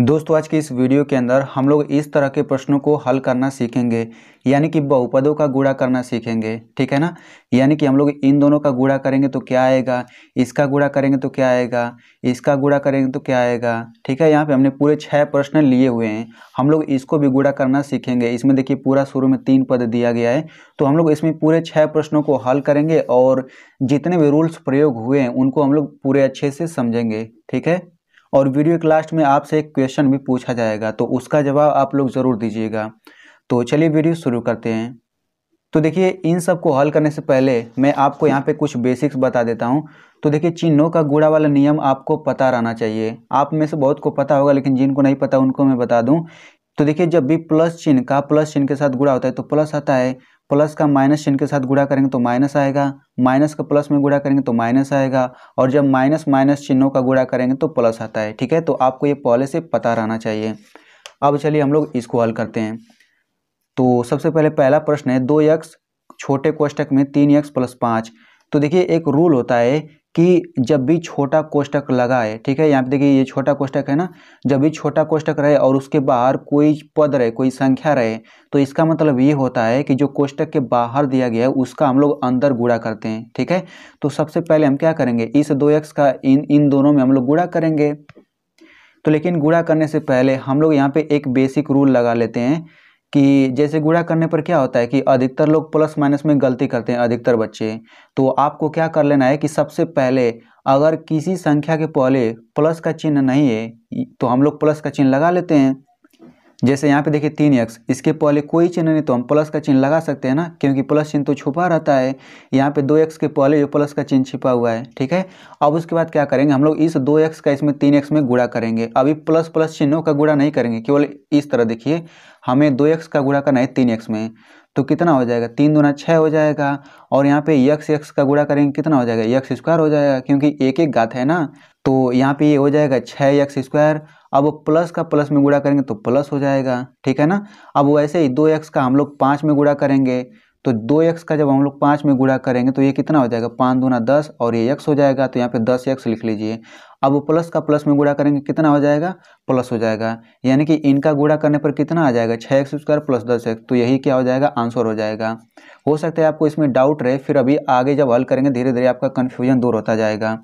दोस्तों आज के इस वीडियो के अंदर हम लोग इस तरह के प्रश्नों को हल करना सीखेंगे यानी कि बहुपदों का गुड़ा करना सीखेंगे ठीक है ना यानी कि हम लोग इन दोनों का गुड़ा करेंगे तो क्या आएगा इसका गुड़ा करेंगे तो क्या आएगा इसका गुड़ा करेंगे तो क्या आएगा ठीक है यहाँ पे हमने पूरे छः प्रश्न लिए हुए हैं हम लोग इसको भी गुड़ा करना सीखेंगे इसमें देखिए पूरा शुरू में तीन पद दिया गया है तो हम लोग इसमें पूरे छः प्रश्नों को हल करेंगे और जितने भी रूल्स प्रयोग हुए हैं उनको हम लोग पूरे अच्छे से समझेंगे ठीक है और वीडियो के लास्ट में आपसे एक क्वेश्चन भी पूछा जाएगा तो उसका जवाब आप लोग ज़रूर दीजिएगा तो चलिए वीडियो शुरू करते हैं तो देखिए इन सब को हल करने से पहले मैं आपको यहाँ पे कुछ बेसिक्स बता देता हूँ तो देखिए चिन्हों का गुड़ा वाला नियम आपको पता रहना चाहिए आप में से बहुत को पता होगा लेकिन जिनको नहीं पता उनको मैं बता दूँ तो देखिए जब भी प्लस चिन्ह का प्लस चिन्ह के साथ गुड़ा होता है तो प्लस आता है प्लस का माइनस चिन्ह के साथ गुड़ा करेंगे तो माइनस आएगा माइनस का प्लस में गुड़ा करेंगे तो माइनस आएगा और जब माइनस माइनस चिन्हों का गुड़ा करेंगे तो प्लस आता है ठीक है तो आपको ये पहले से पता रहना चाहिए अब चलिए हम लोग इसको हल करते हैं तो सबसे पहले पहला प्रश्न है दो यक्स छोटे कोष्टक में तीन एक्स प्लस पाँच तो देखिए एक रूल होता है कि जब भी छोटा कोष्टक लगाए ठीक है यहाँ पे देखिए ये छोटा कोष्टक है ना जब भी छोटा कोष्टक रहे और उसके बाहर कोई पद रहे कोई संख्या रहे तो इसका मतलब ये होता है कि जो कोष्टक के बाहर दिया गया है उसका हम लोग अंदर गुड़ा करते हैं ठीक है तो सबसे पहले हम क्या करेंगे इस दो एक्स का इन इन दोनों में हम लोग गुड़ा करेंगे तो लेकिन गुड़ा करने से पहले हम लोग यहाँ पर एक बेसिक रूल लगा लेते हैं कि जैसे गुणा करने पर क्या होता है कि अधिकतर लोग प्लस माइनस में गलती करते हैं अधिकतर बच्चे तो आपको क्या कर लेना है कि सबसे पहले अगर किसी संख्या के पहले प्लस का चिन्ह नहीं है तो हम लोग प्लस का चिन्ह लगा लेते हैं जैसे यहाँ पे देखिए तीन एक्स इसके पहले कोई चिन्ह नहीं तो हम प्लस का चिन्ह लगा सकते हैं ना क्योंकि प्लस चिन्ह तो छुपा रहता है यहाँ पे दो एक्स के पहले जो प्लस का चिन्ह छिपा हुआ है ठीक है अब उसके बाद क्या करेंगे हम लोग इस दो एक्स का इसमें तीन एक्स में गुड़ा करेंगे अभी प्लस प्लस चिन्हों का गुड़ा नहीं करेंगे केवल इस तरह देखिए हमें दो एक्स का गुड़ा करना है तीन एक्स में तो कितना हो जाएगा तीन दूना छः हो जाएगा और यहाँ पे यक्स एक्स का गुड़ा करेंगे कितना हो जाएगा यक्स स्क्वायर हो जाएगा क्योंकि एक एक गात है ना तो यहाँ पे ये हो जाएगा छः यक्स स्क्वायर अब प्लस का प्लस में गुड़ा करेंगे तो प्लस हो जाएगा ठीक है ना अब वैसे ही दो एक्स का हम लोग पाँच में गुड़ा करेंगे तो दो एक्स का जब हम लोग पाँच में गुड़ा करेंगे तो ये कितना हो जाएगा पाँच दूना दस और ये एक्स हो जाएगा तो यहाँ पे दस एक्स लिख लीजिए अब वो प्लस का प्लस में गुड़ा करेंगे कितना हो जाएगा प्लस हो जाएगा यानी कि इनका गुड़ा करने पर कितना आ जाएगा छः एक्स स्क्वायर प्लस दस एक्स तो यही क्या हो जाएगा आंसर हो जाएगा हो सकता है आपको इसमें डाउट रहे फिर अभी आगे जब हल करेंगे धीरे धीरे आपका कन्फ्यूजन दूर होता जाएगा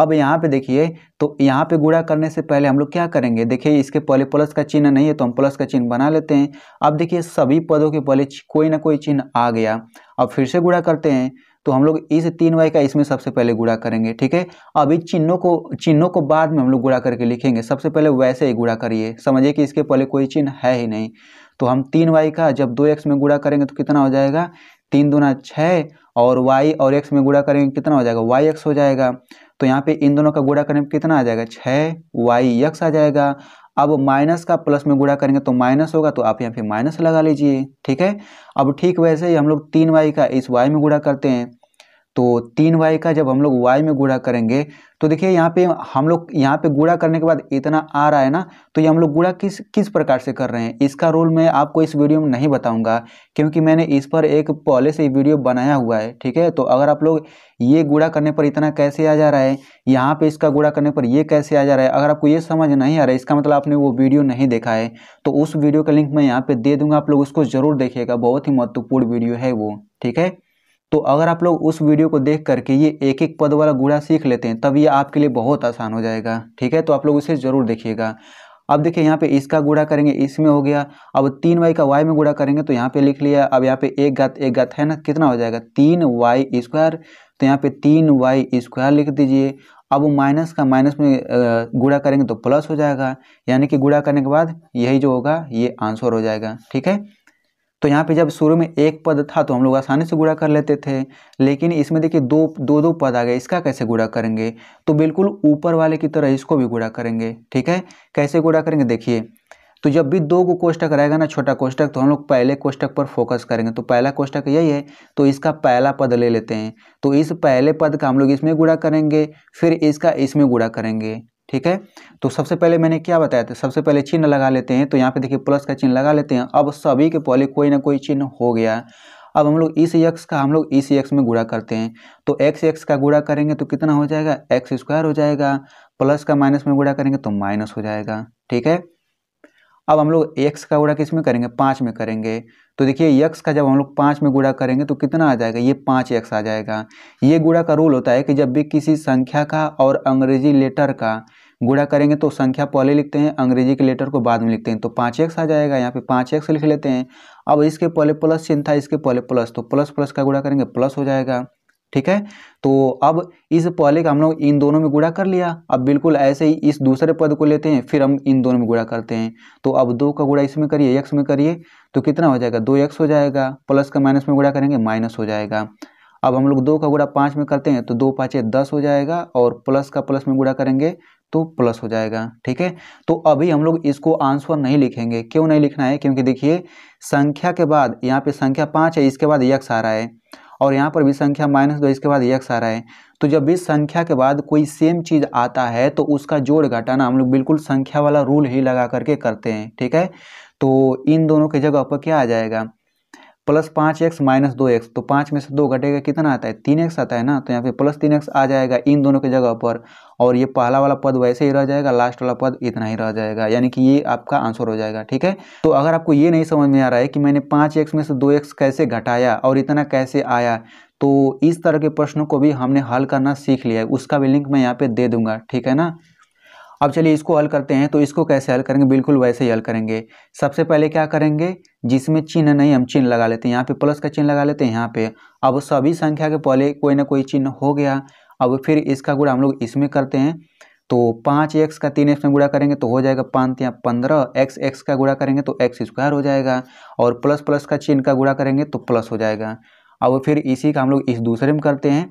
अब यहाँ पे देखिए तो यहाँ पे गुड़ा करने से पहले हम लोग क्या करेंगे देखिए इसके पहले प्लस का चिन्ह नहीं है तो हम प्लस का चिन्ह बना लेते हैं अब देखिए सभी पदों के पहले कोई ना कोई चिन्ह आ गया अब फिर से गुड़ा करते हैं तो हम लोग इस तीन वाई का इसमें सबसे पहले गुड़ा करेंगे ठीक है अभी चिन्हों को चिन्हों को बाद में हम लोग गुड़ा करके लिखेंगे सबसे पहले वैसे ही गुड़ा करिए समझिए कि इसके पहले कोई चिन्ह है ही नहीं तो हम तीन वाई का जब दो एक्स में गुड़ा करेंगे तो कितना हो जाएगा तीन दूना छः और वाई और एक्स में गुड़ा करेंगे कितना हो जाएगा वाई एक्स हो जाएगा तो यहाँ पे इन दोनों का गुड़ा करेंगे कितना आ जाएगा छः वाई एक्स आ जाएगा अब माइनस का प्लस में गुड़ा करेंगे तो माइनस होगा तो आप यहाँ पे माइनस लगा लीजिए ठीक है अब ठीक वैसे ही हम लोग तीन वाई का इस वाई में गुड़ा करते हैं तो तीन वाई का जब हम लोग वाई में गुड़ा करेंगे तो देखिए यहाँ पे हम लोग यहाँ पे गुड़ा करने के बाद इतना आ रहा है ना तो ये हम लोग गुड़ा किस किस प्रकार से कर रहे हैं इसका रोल मैं आपको इस वीडियो में नहीं बताऊंगा क्योंकि मैंने इस पर एक पहले से वीडियो बनाया हुआ है ठीक है तो अगर आप लोग ये गुड़ा करने पर इतना कैसे आ जा रहा है यहाँ पर इसका गुड़ा करने पर ये कैसे आ जा रहा है अगर आपको ये समझ नहीं आ रहा है इसका मतलब आपने वो वीडियो नहीं देखा है तो उस वीडियो का लिंक मैं यहाँ पर दे दूँगा आप लोग उसको ज़रूर देखिएगा बहुत ही महत्वपूर्ण वीडियो है वो ठीक है तो अगर आप लोग उस वीडियो को देख करके ये एक एक पद वाला गुणा सीख लेते हैं तब ये आपके लिए बहुत आसान हो जाएगा ठीक है तो आप लोग उसे ज़रूर देखिएगा अब देखिए यहाँ पे इसका गुड़ा करेंगे इसमें हो गया अब तीन वाई का वाई में गुड़ा करेंगे तो यहाँ पे लिख लिया अब यहाँ पे एक गात एक गात है ना कितना हो जाएगा तीन वाई स्क्वायर तो यहाँ पे तीन वाई स्क्वायर लिख दीजिए अब माइनस का माइनस में गुड़ा करेंगे तो प्लस हो जाएगा यानी कि गुड़ा करने के बाद यही जो होगा ये आंसर हो जाएगा ठीक है तो यहाँ पे जब शुरू में एक पद था तो हम लोग आसानी से गुड़ा कर लेते थे लेकिन इसमें देखिए दो दो दो पद आ गए इसका कैसे गुड़ा करेंगे तो बिल्कुल ऊपर वाले की तरह इसको भी गुड़ा करेंगे ठीक है कैसे गुड़ा करेंगे देखिए तो जब भी दो को कोष्टक रहेगा ना छोटा कोष्टक तो हम लोग पहले कोष्टक पर फोकस करेंगे तो पहला कोष्टक यही है तो इसका पहला पद ले लेते हैं तो इस पहले पद का हम लोग इसमें गुड़ा करेंगे फिर इसका इसमें गुड़ा करेंगे ठीक है तो सबसे पहले मैंने क्या बताया था सबसे पहले चिन्ह लगा लेते हैं तो यहाँ पे देखिए प्लस का चिन्ह लगा लेते हैं अब सभी के पहले कोई ना कोई चिन्ह हो गया अब हम लोग इस यक्स का हम लोग इस यक्स में गुड़ा करते हैं तो एक्स एक्स का गुड़ा करेंगे तो कितना हो जाएगा एक्स स्क्वायर हो जाएगा प्लस का माइनस में गुड़ा करेंगे तो माइनस हो जाएगा ठीक है अब हम लोग एक्स का गुड़ा किस में करेंगे पाँच में करेंगे तो देखिए यक्स का जब हम लोग पाँच में गुड़ा करेंगे तो कितना आ जाएगा ये पाँच एक्स आ जाएगा ये गुड़ा का रूल होता है कि जब भी किसी संख्या का और अंग्रेजी लेटर का गुड़ा करेंगे तो संख्या पहले लिखते हैं अंग्रेजी के लेटर को बाद में लिखते हैं तो पाँच एक्स आ जाएगा यहाँ पे पाँच एक्स लिख लेते हैं अब इसके पहले प्लस चिन्ह था इसके पहले प्लस तो प्लस प्लस का गुड़ा करेंगे प्लस हो जाएगा ठीक है तो अब इस पहले का हम लोग इन दोनों में गुड़ा कर लिया अब बिल्कुल ऐसे ही इस दूसरे पद को लेते हैं फिर हम इन दोनों में गुड़ा करते हैं तो अब दो का गुड़ा इसमें करिए एक्स में करिए तो कितना हो जाएगा दो एक्स हो जाएगा प्लस का माइनस में गुड़ा करेंगे माइनस हो जाएगा अब हम लोग दो का गुड़ा पाँच में करते हैं तो दो पाँचे दस हो जाएगा और प्लस का प्लस में गुड़ा करेंगे तो प्लस हो जाएगा ठीक है तो अभी हम लोग इसको आंसर नहीं लिखेंगे क्यों नहीं लिखना है क्योंकि देखिए संख्या के बाद यहाँ पे संख्या पाँच है इसके बाद यक्स आ रहा है और यहाँ पर भी संख्या माइनस दो इसके बाद यक्स आ रहा है तो जब भी संख्या के बाद कोई सेम चीज़ आता है तो उसका जोड़ घटाना हम लोग बिल्कुल संख्या वाला रूल ही लगा करके करते हैं ठीक है तो इन दोनों के जगह पर क्या आ जाएगा प्लस पाँच एक्स माइनस दो एक्स तो पाँच में से दो घटेगा कितना आता है तीन एक्स आता है ना तो यहाँ पे प्लस तीन एक्स आ जाएगा इन दोनों की जगह पर और ये पहला वाला पद वैसे ही रह जाएगा लास्ट वाला पद इतना ही रह जाएगा यानी कि ये आपका आंसर हो जाएगा ठीक है तो अगर आपको ये नहीं समझ में आ रहा है कि मैंने पाँच एक्स में से दो एक्स कैसे घटाया और इतना कैसे आया तो इस तरह के प्रश्नों को भी हमने हल करना सीख लिया है उसका भी लिंक मैं यहाँ पर दे दूँगा ठीक है ना अब चलिए इसको हल करते हैं तो इसको कैसे हल करेंगे बिल्कुल वैसे ही हल करेंगे सबसे पहले क्या करेंगे जिसमें चिन्ह नहीं हम चिन्ह लगा लेते हैं यहाँ पे प्लस का चिन्ह लगा लेते हैं यहाँ पे अब सभी संख्या के पहले कोई ना कोई चिन्ह हो गया अब फिर इसका गुड़ा हम लोग इसमें करते हैं तो पाँच एक्स का तीन एक्स में गुड़ा करेंगे तो हो जाएगा पाँच या पंद्रह एक्स एक्स का गुड़ा करेंगे तो एक्स स्क्वायर हो जाएगा और प्लस प्लस का चिन्ह का गुड़ा करेंगे तो प्लस हो जाएगा अब फिर इसी का हम लोग इस दूसरे में करते हैं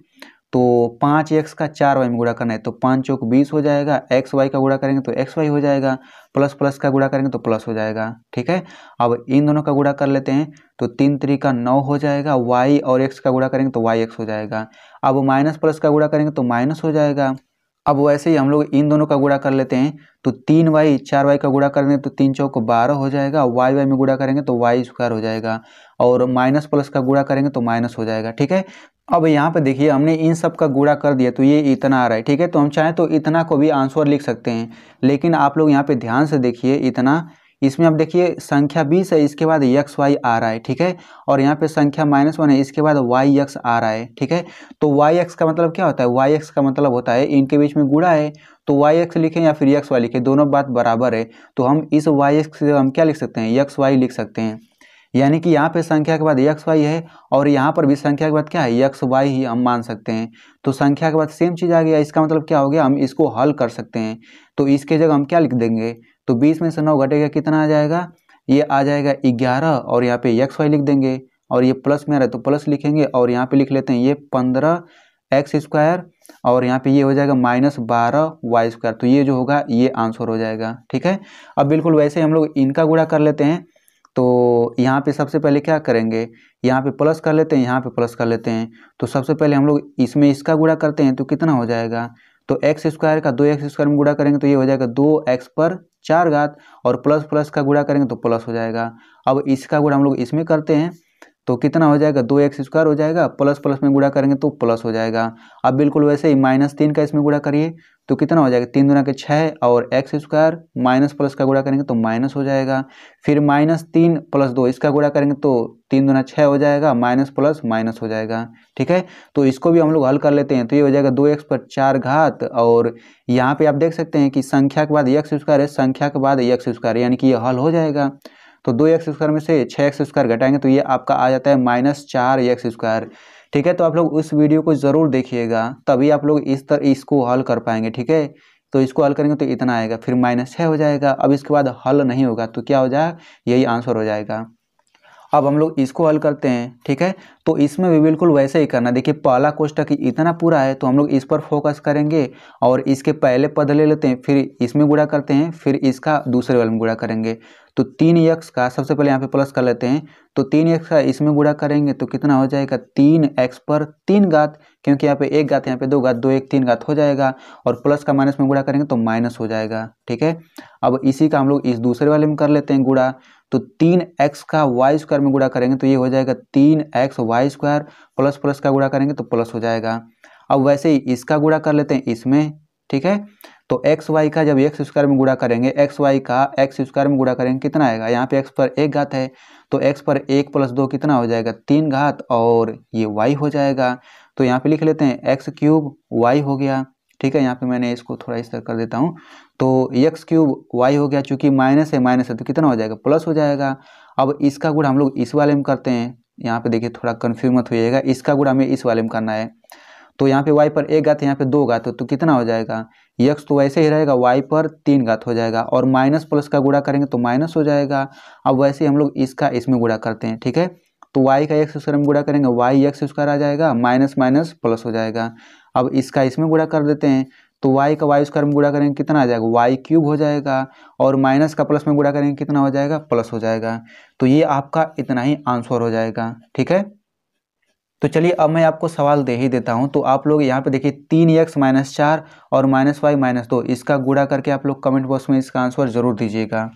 तो पाँच एक्स का चार वाई में गुड़ा करना है तो पाँच चौक बीस हो जाएगा एक्स वाई का गुड़ा करेंगे तो एक्स वाई हो जाएगा प्लस प्लस का गुड़ा करेंगे तो प्लस हो जाएगा ठीक है अब इन दोनों का गुड़ा कर लेते हैं तो तीन त्री का नौ हो जाएगा वाई और एक्स का गुड़ा करेंगे तो वाई एक्स हो जाएगा अब माइनस प्लस का गुड़ा करेंगे तो माइनस हो जाएगा अब वैसे ही हम लोग इन दोनों का गुड़ा कर लेते हैं तो तीन वाई चार वाई का गुड़ा करेंगे तो तीन चौक बारह हो जाएगा वाई वाई में गुड़ा करेंगे तो वाई स्क्वायर हो जाएगा और माइनस प्लस का गुड़ा करेंगे तो माइनस हो जाएगा ठीक है अब यहाँ पे देखिए हमने इन सब का गुड़ा कर दिया तो ये इतना आ रहा है ठीक है तो हम चाहें तो इतना को भी आंसर लिख सकते हैं लेकिन आप लोग यहाँ पे ध्यान से देखिए इतना इसमें आप देखिए संख्या बीस है इसके बाद यक्स वाई आ रहा है ठीक है और यहाँ पे संख्या माइनस वन है इसके बाद वाई यक्स आ रहा है ठीक है तो वाई एक्स का मतलब क्या होता है वाई एक्स का मतलब होता है इनके बीच में गुड़ा है तो वाई एक्स लिखें या फिर यक्स वाई लिखें दोनों बात बराबर है तो हम इस वाई एक्स से हम क्या लिख सकते हैं यक्स वाई लिख सकते हैं यानी कि यहाँ पे संख्या के बाद यक्स वाई है और यहाँ पर भी संख्या के बाद क्या है यक्स वाई ही हम मान सकते हैं तो संख्या के बाद सेम चीज़ आ गया इसका मतलब क्या हो गया हम इसको हल कर सकते हैं तो इसके जगह हम क्या लिख देंगे तो बीस में से नौ घटेगा कितना आ जाएगा ये आ जाएगा ग्यारह और यहाँ पे यक्स वाई लिख देंगे और ये प्लस में आ रहा है तो प्लस लिखेंगे और यहाँ पे लिख लेते हैं ये पंद्रह एक्स स्क्वायर और यहाँ पे ये हो जाएगा माइनस बारह वाई स्क्वायर तो ये जो होगा ये आंसर हो जाएगा ठीक है अब बिल्कुल वैसे हम लोग इनका गुड़ा कर लेते हैं तो यहाँ पे सबसे पहले क्या करेंगे यहाँ पे प्लस कर लेते हैं यहाँ पे प्लस कर लेते हैं तो सबसे पहले हम लोग इसमें इसका गुड़ा करते हैं तो कितना हो जाएगा तो एक्स स्क्वायर का दो एक्स स्क्वायर में गुड़ा करेंगे तो ये हो जाएगा दो एक्स पर चार घात और प्लस प्लस का गुड़ा करेंगे तो प्लस हो जाएगा अब इसका गुड़ा हम लोग इसमें करते हैं तो कितना हो जाएगा दो एक्स स्क्वायर हो जाएगा प्लस प्लस में गुड़ा करेंगे तो प्लस हो जाएगा अब बिल्कुल वैसे ही माइनस तीन का इसमें गुड़ा करिए तो कितना हो जाएगा तीन दुना के छः और एक्स स्क्वायर माइनस प्लस का गुड़ा करेंगे तो माइनस हो जाएगा फिर माइनस तीन प्लस दो इसका गुड़ा करेंगे तो तीन दुना छः हो जाएगा माइनस प्लस माइनस हो जाएगा ठीक है तो इसको भी हम लोग हल कर लेते हैं तो ये हो जाएगा दो एक्स पर चार घात और यहाँ पर आप देख सकते हैं कि संख्या के बाद एक्स स्क्वायर है संख्या के बाद एक्स स्क्वायर यानी कि ये हल हो जाएगा तो दो एक्स स्क्वायर में से छः एक्स स्क्वायर घटाएंगे तो ये आपका आ जाता है माइनस चार एक्स स्क्वायर ठीक है तो आप लोग उस वीडियो को ज़रूर देखिएगा तभी आप लोग इस तरह इसको हल कर पाएंगे ठीक है तो इसको हल करेंगे तो इतना आएगा फिर माइनस छः हो जाएगा अब इसके बाद हल नहीं होगा तो क्या हो जाएगा यही आंसर हो जाएगा अब हम लोग इसको हल करते हैं ठीक है तो इसमें भी बिल्कुल वैसे ही करना देखिए पहला कोष्टक इतना पूरा है तो हम लोग इस पर फोकस करेंगे और इसके पहले पद ले लेते हैं फिर इसमें गुड़ा करते हैं फिर इसका दूसरे वाले में गुड़ा करेंगे तो तीन यक्स का सबसे पहले यहाँ पे प्लस कर लेते हैं तो तीन यक्स का इसमें गुड़ा करेंगे तो कितना हो जाएगा तीन एक्स पर तीन घात क्योंकि यहाँ पे एक घात यहाँ पे दो घात दो एक तीन घात हो जाएगा और प्लस का माइनस में गुड़ा करेंगे तो माइनस हो जाएगा ठीक है अब इसी का हम लोग इस दूसरे वाले में कर लेते हैं गुड़ा तो तीन एक्स का वाई स्क्वायर में गुड़ा करेंगे तो ये हो जाएगा तीन x y square plus plus का गुड़ा करेंगे तो प्लस हो जाएगा अब वैसे ही इसका गुड़ा कर लेते हैं इसमें ठीक है तो एक्स वाई का जब एक्स स्क्वायर में गुड़ा करेंगे एक्स वाई का एक्स स्क्वायर में गुड़ा करेंगे कितना आएगा यहाँ पे एक्स पर एक घात है तो एक्स पर एक प्लस दो कितना हो जाएगा तीन घात और ये वाई हो जाएगा तो यहाँ पे लिख लेते हैं एक्स क्यूब वाई हो गया ठीक है यहाँ पे मैंने इसको थोड़ा इस तरह कर देता हूँ तो एक्स क्यूब वाई हो गया चूंकि माइनस है माइनस है तो कितना हो जाएगा प्लस हो जाएगा अब इसका गुड़ हम लोग इस वाले में करते हैं यहाँ पे देखिए थोड़ा कन्फ्यूज मत होइएगा इसका गुड़ हमें इस वाले में करना है तो यहाँ पे वाई पर एक घात यहाँ पे दो घात तो कितना हो जाएगा यक्स तो वैसे ही रहेगा वाई पर तीन घात हो जाएगा और माइनस प्लस का गुड़ा करेंगे तो माइनस हो जाएगा अब वैसे ही हम लोग इसका इसमें गुड़ा करते हैं ठीक है तो वाई का एक्स स्क्वायर में गुड़ा करेंगे वाई एक्स स्क्वायर आ जाएगा माइनस माइनस प्लस हो जाएगा अब इसका इसमें गुड़ा कर देते हैं तो y का वाई स्क्वायर में गुड़ा करेंगे कितना आ जाएगा वाई क्यूब हो जाएगा और माइनस का प्लस में गुड़ा करेंगे कितना हो जाएगा प्लस हो जाएगा तो ये आपका इतना ही आंसर हो जाएगा ठीक है तो चलिए अब मैं आपको सवाल दे ही देता हूँ तो आप लोग यहाँ पे देखिए तीन एक्स माइनस चार और माइनस वाई माइनस दो इसका गुड़ा करके आप लोग कमेंट बॉक्स में इसका आंसर जरूर दीजिएगा